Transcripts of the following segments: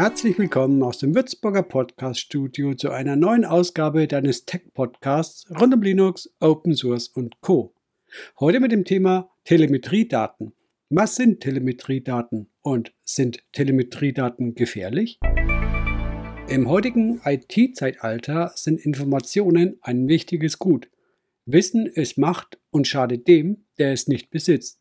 Herzlich willkommen aus dem Würzburger Podcast Studio zu einer neuen Ausgabe deines Tech Podcasts rund um Linux, Open Source und Co. Heute mit dem Thema Telemetriedaten. Was sind Telemetriedaten und sind Telemetriedaten gefährlich? Im heutigen IT-Zeitalter sind Informationen ein wichtiges Gut. Wissen ist Macht und schadet dem, der es nicht besitzt.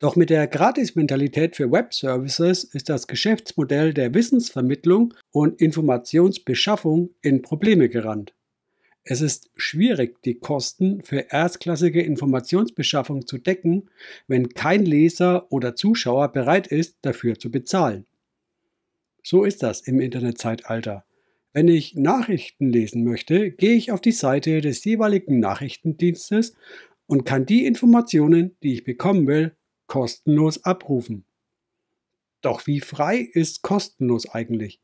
Doch mit der Gratis-Mentalität für Web-Services ist das Geschäftsmodell der Wissensvermittlung und Informationsbeschaffung in Probleme gerannt. Es ist schwierig, die Kosten für erstklassige Informationsbeschaffung zu decken, wenn kein Leser oder Zuschauer bereit ist, dafür zu bezahlen. So ist das im Internetzeitalter. Wenn ich Nachrichten lesen möchte, gehe ich auf die Seite des jeweiligen Nachrichtendienstes und kann die Informationen, die ich bekommen will, kostenlos abrufen. Doch wie frei ist kostenlos eigentlich?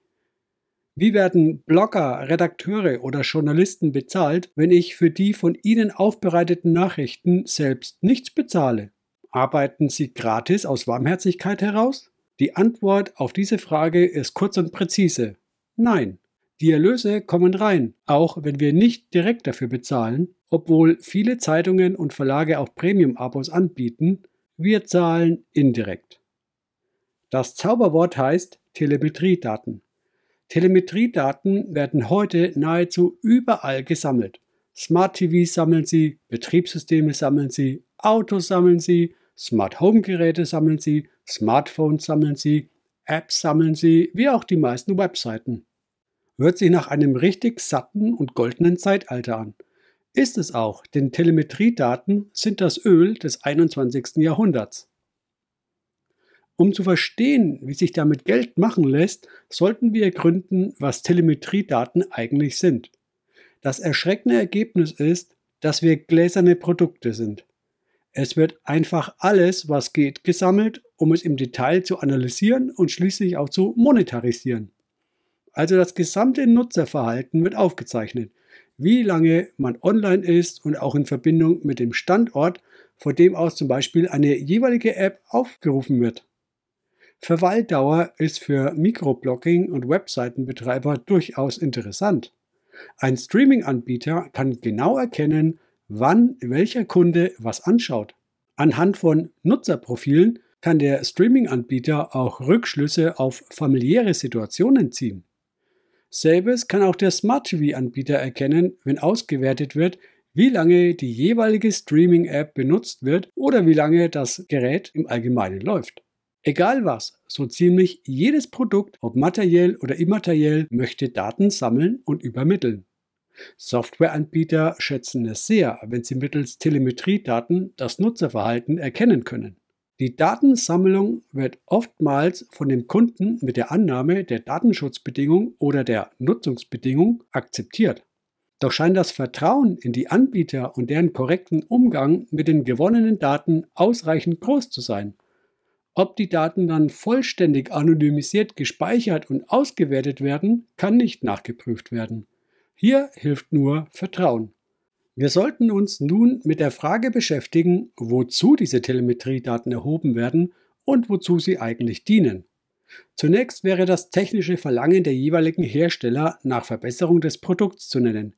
Wie werden Blogger, Redakteure oder Journalisten bezahlt, wenn ich für die von ihnen aufbereiteten Nachrichten selbst nichts bezahle? Arbeiten sie gratis aus Warmherzigkeit heraus? Die Antwort auf diese Frage ist kurz und präzise. Nein. Die Erlöse kommen rein, auch wenn wir nicht direkt dafür bezahlen, obwohl viele Zeitungen und Verlage auch Premium-Abos anbieten, wir zahlen indirekt. Das Zauberwort heißt Telemetriedaten. Telemetriedaten werden heute nahezu überall gesammelt. Smart TVs sammeln sie, Betriebssysteme sammeln sie, Autos sammeln sie, Smart Home Geräte sammeln sie, Smartphones sammeln sie, Apps sammeln sie, wie auch die meisten Webseiten. Hört sich nach einem richtig satten und goldenen Zeitalter an. Ist es auch, denn Telemetriedaten sind das Öl des 21. Jahrhunderts. Um zu verstehen, wie sich damit Geld machen lässt, sollten wir ergründen, was Telemetriedaten eigentlich sind. Das erschreckende Ergebnis ist, dass wir gläserne Produkte sind. Es wird einfach alles, was geht, gesammelt, um es im Detail zu analysieren und schließlich auch zu monetarisieren. Also das gesamte Nutzerverhalten wird aufgezeichnet wie lange man online ist und auch in Verbindung mit dem Standort, vor dem aus zum Beispiel eine jeweilige App aufgerufen wird. Verweildauer ist für Mikroblogging und Webseitenbetreiber durchaus interessant. Ein Streaming-Anbieter kann genau erkennen, wann welcher Kunde was anschaut. Anhand von Nutzerprofilen kann der Streaming-Anbieter auch Rückschlüsse auf familiäre Situationen ziehen. Selbes kann auch der Smart TV-Anbieter erkennen, wenn ausgewertet wird, wie lange die jeweilige Streaming-App benutzt wird oder wie lange das Gerät im Allgemeinen läuft. Egal was, so ziemlich jedes Produkt, ob materiell oder immateriell, möchte Daten sammeln und übermitteln. Softwareanbieter schätzen es sehr, wenn sie mittels Telemetriedaten das Nutzerverhalten erkennen können. Die Datensammlung wird oftmals von dem Kunden mit der Annahme der Datenschutzbedingung oder der Nutzungsbedingung akzeptiert. Doch scheint das Vertrauen in die Anbieter und deren korrekten Umgang mit den gewonnenen Daten ausreichend groß zu sein. Ob die Daten dann vollständig anonymisiert gespeichert und ausgewertet werden, kann nicht nachgeprüft werden. Hier hilft nur Vertrauen. Wir sollten uns nun mit der Frage beschäftigen, wozu diese Telemetriedaten erhoben werden und wozu sie eigentlich dienen. Zunächst wäre das technische Verlangen der jeweiligen Hersteller nach Verbesserung des Produkts zu nennen.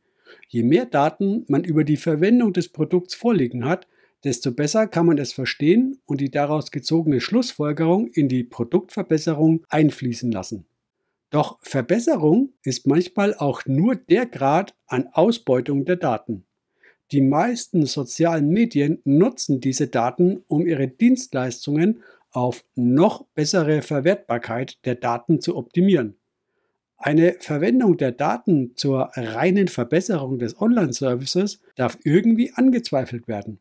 Je mehr Daten man über die Verwendung des Produkts vorliegen hat, desto besser kann man es verstehen und die daraus gezogene Schlussfolgerung in die Produktverbesserung einfließen lassen. Doch Verbesserung ist manchmal auch nur der Grad an Ausbeutung der Daten. Die meisten sozialen Medien nutzen diese Daten, um ihre Dienstleistungen auf noch bessere Verwertbarkeit der Daten zu optimieren. Eine Verwendung der Daten zur reinen Verbesserung des Online-Services darf irgendwie angezweifelt werden.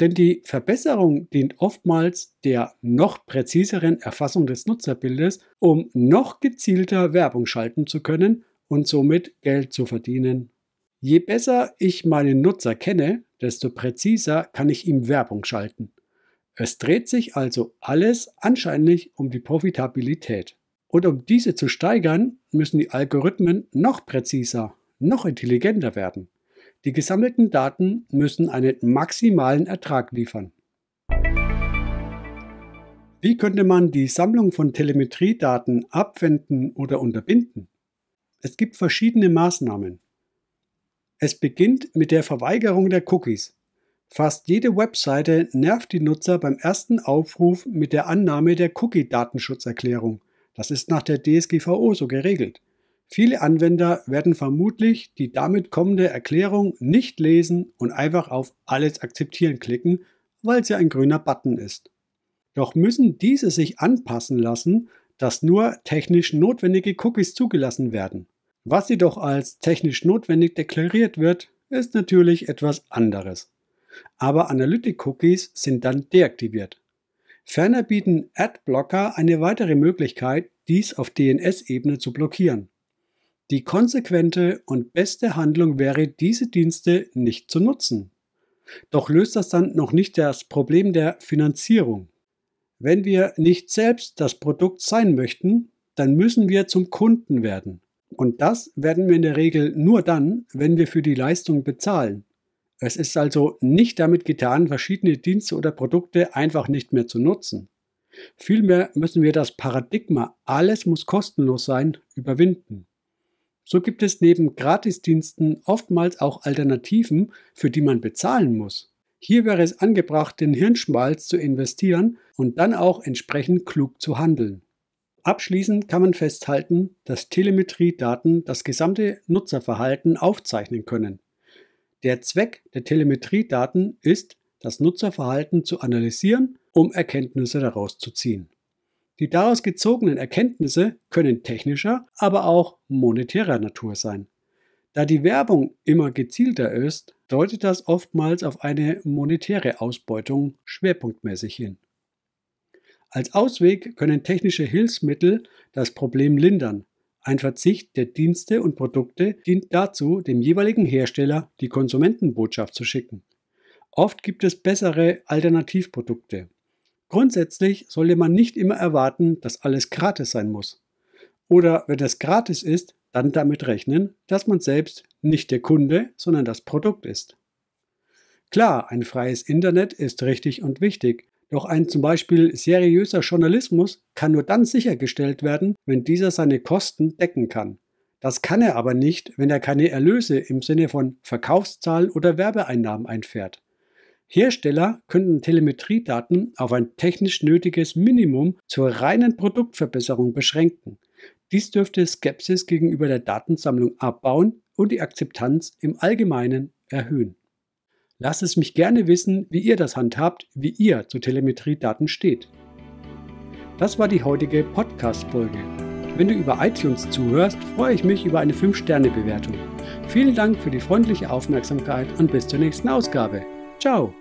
Denn die Verbesserung dient oftmals der noch präziseren Erfassung des Nutzerbildes, um noch gezielter Werbung schalten zu können und somit Geld zu verdienen Je besser ich meinen Nutzer kenne, desto präziser kann ich ihm Werbung schalten. Es dreht sich also alles anscheinend um die Profitabilität. Und um diese zu steigern, müssen die Algorithmen noch präziser, noch intelligenter werden. Die gesammelten Daten müssen einen maximalen Ertrag liefern. Wie könnte man die Sammlung von Telemetriedaten abwenden oder unterbinden? Es gibt verschiedene Maßnahmen. Es beginnt mit der Verweigerung der Cookies. Fast jede Webseite nervt die Nutzer beim ersten Aufruf mit der Annahme der Cookie-Datenschutzerklärung. Das ist nach der DSGVO so geregelt. Viele Anwender werden vermutlich die damit kommende Erklärung nicht lesen und einfach auf Alles akzeptieren klicken, weil sie ein grüner Button ist. Doch müssen diese sich anpassen lassen, dass nur technisch notwendige Cookies zugelassen werden. Was jedoch als technisch notwendig deklariert wird, ist natürlich etwas anderes. Aber Analytic-Cookies sind dann deaktiviert. Ferner bieten Adblocker eine weitere Möglichkeit, dies auf DNS-Ebene zu blockieren. Die konsequente und beste Handlung wäre, diese Dienste nicht zu nutzen. Doch löst das dann noch nicht das Problem der Finanzierung. Wenn wir nicht selbst das Produkt sein möchten, dann müssen wir zum Kunden werden. Und das werden wir in der Regel nur dann, wenn wir für die Leistung bezahlen. Es ist also nicht damit getan, verschiedene Dienste oder Produkte einfach nicht mehr zu nutzen. Vielmehr müssen wir das Paradigma, alles muss kostenlos sein, überwinden. So gibt es neben Gratisdiensten oftmals auch Alternativen, für die man bezahlen muss. Hier wäre es angebracht, den Hirnschmalz zu investieren und dann auch entsprechend klug zu handeln. Abschließend kann man festhalten, dass Telemetriedaten das gesamte Nutzerverhalten aufzeichnen können. Der Zweck der Telemetriedaten ist, das Nutzerverhalten zu analysieren, um Erkenntnisse daraus zu ziehen. Die daraus gezogenen Erkenntnisse können technischer, aber auch monetärer Natur sein. Da die Werbung immer gezielter ist, deutet das oftmals auf eine monetäre Ausbeutung schwerpunktmäßig hin. Als Ausweg können technische Hilfsmittel das Problem lindern. Ein Verzicht der Dienste und Produkte dient dazu, dem jeweiligen Hersteller die Konsumentenbotschaft zu schicken. Oft gibt es bessere Alternativprodukte. Grundsätzlich sollte man nicht immer erwarten, dass alles gratis sein muss. Oder wenn es gratis ist, dann damit rechnen, dass man selbst nicht der Kunde, sondern das Produkt ist. Klar, ein freies Internet ist richtig und wichtig, doch ein zum Beispiel seriöser Journalismus kann nur dann sichergestellt werden, wenn dieser seine Kosten decken kann. Das kann er aber nicht, wenn er keine Erlöse im Sinne von Verkaufszahlen oder Werbeeinnahmen einfährt. Hersteller könnten Telemetriedaten auf ein technisch nötiges Minimum zur reinen Produktverbesserung beschränken. Dies dürfte Skepsis gegenüber der Datensammlung abbauen und die Akzeptanz im Allgemeinen erhöhen. Lasst es mich gerne wissen, wie ihr das handhabt, wie ihr zu Telemetriedaten steht. Das war die heutige Podcast-Folge. Wenn du über iTunes zuhörst, freue ich mich über eine 5-Sterne-Bewertung. Vielen Dank für die freundliche Aufmerksamkeit und bis zur nächsten Ausgabe. Ciao!